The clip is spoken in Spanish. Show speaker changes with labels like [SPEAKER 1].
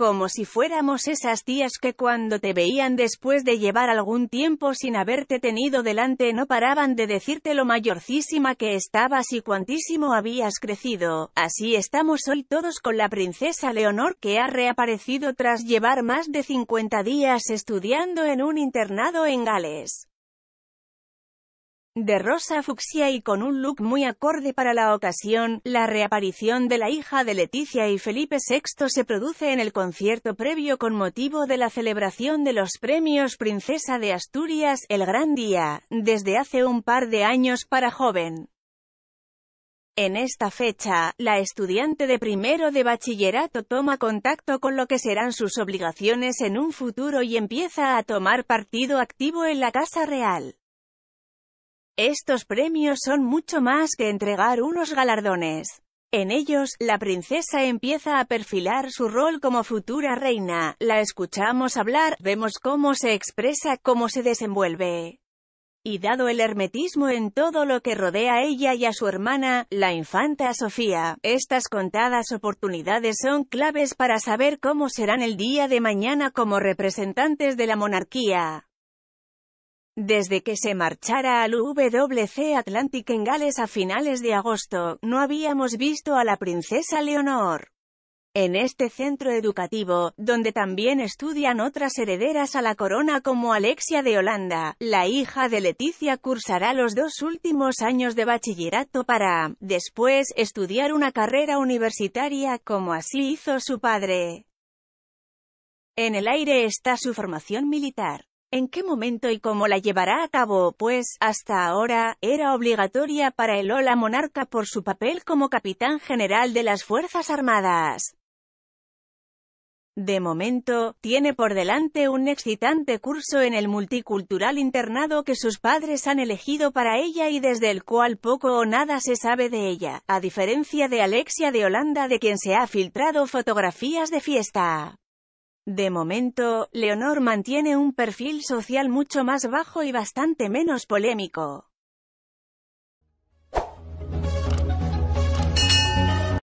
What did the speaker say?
[SPEAKER 1] Como si fuéramos esas tías que cuando te veían después de llevar algún tiempo sin haberte tenido delante no paraban de decirte lo mayorcísima que estabas y cuantísimo habías crecido. Así estamos hoy todos con la princesa Leonor que ha reaparecido tras llevar más de 50 días estudiando en un internado en Gales de rosa fucsia y con un look muy acorde para la ocasión, la reaparición de la hija de Leticia y Felipe VI se produce en el concierto previo con motivo de la celebración de los premios Princesa de Asturias, el Gran Día, desde hace un par de años para joven. En esta fecha, la estudiante de primero de bachillerato toma contacto con lo que serán sus obligaciones en un futuro y empieza a tomar partido activo en la Casa Real. Estos premios son mucho más que entregar unos galardones. En ellos, la princesa empieza a perfilar su rol como futura reina, la escuchamos hablar, vemos cómo se expresa, cómo se desenvuelve. Y dado el hermetismo en todo lo que rodea a ella y a su hermana, la infanta Sofía, estas contadas oportunidades son claves para saber cómo serán el día de mañana como representantes de la monarquía. Desde que se marchara al WC Atlantic en Gales a finales de agosto, no habíamos visto a la princesa Leonor. En este centro educativo, donde también estudian otras herederas a la corona como Alexia de Holanda, la hija de Leticia cursará los dos últimos años de bachillerato para, después, estudiar una carrera universitaria como así hizo su padre. En el aire está su formación militar en qué momento y cómo la llevará a cabo, pues, hasta ahora, era obligatoria para el Ola Monarca por su papel como capitán general de las Fuerzas Armadas. De momento, tiene por delante un excitante curso en el multicultural internado que sus padres han elegido para ella y desde el cual poco o nada se sabe de ella, a diferencia de Alexia de Holanda de quien se ha filtrado fotografías de fiesta. De momento, Leonor mantiene un perfil social mucho más bajo y bastante menos polémico.